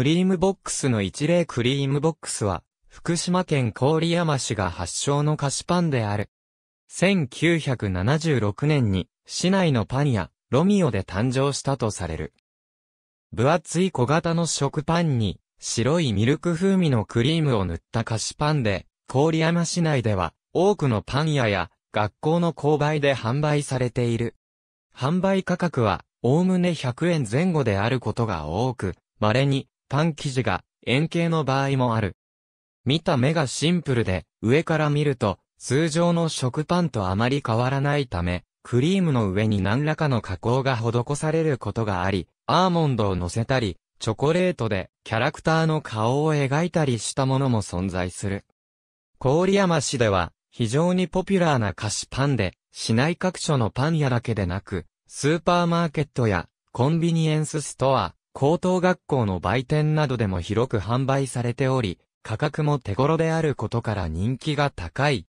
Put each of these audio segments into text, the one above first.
クリームボックスの一例クリームボックスは、福島県郡山市が発祥の菓子パンである。1976年に、市内のパン屋、ロミオで誕生したとされる。分厚い小型の食パンに、白いミルク風味のクリームを塗った菓子パンで、郡山市内では、多くのパン屋や、学校の購買で販売されている。販売価格は、おおむね100円前後であることが多く、稀に、パン生地が円形の場合もある。見た目がシンプルで、上から見ると、通常の食パンとあまり変わらないため、クリームの上に何らかの加工が施されることがあり、アーモンドを乗せたり、チョコレートでキャラクターの顔を描いたりしたものも存在する。郡山市では、非常にポピュラーな菓子パンで、市内各所のパン屋だけでなく、スーパーマーケットやコンビニエンスストア、高等学校の売店などでも広く販売されており、価格も手頃であることから人気が高い。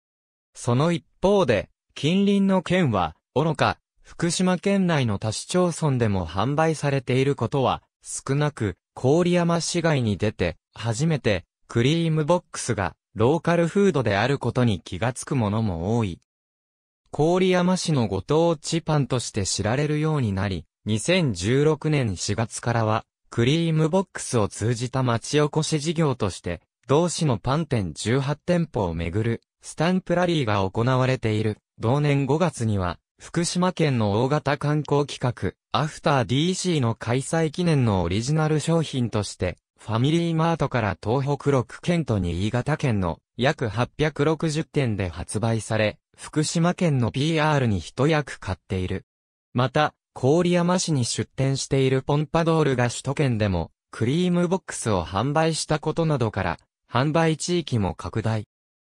その一方で、近隣の県は、愚か、福島県内の他市町村でも販売されていることは、少なく、郡山市外に出て、初めて、クリームボックスが、ローカルフードであることに気がつくものも多い。郡山市のご当地パンとして知られるようになり、2016年4月からは、クリームボックスを通じた町おこし事業として、同市のパン店18店舗をめぐる、スタンプラリーが行われている。同年5月には、福島県の大型観光企画、アフター DC の開催記念のオリジナル商品として、ファミリーマートから東北6県と新潟県の約860店で発売され、福島県の PR に一役買っている。また、郡山市に出店しているポンパドールが首都圏でも、クリームボックスを販売したことなどから、販売地域も拡大。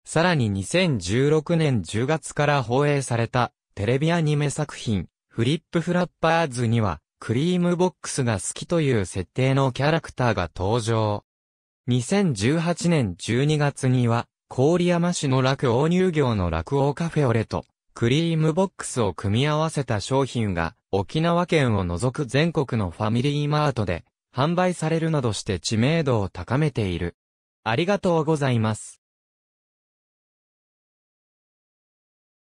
さらに2016年10月から放映された、テレビアニメ作品、フリップフラッパーズには、クリームボックスが好きという設定のキャラクターが登場。2018年12月には、郡山市の落王乳業の落王カフェオレと、クリームボックスを組み合わせた商品が沖縄県を除く全国のファミリーマートで販売されるなどして知名度を高めている。ありがとうございます。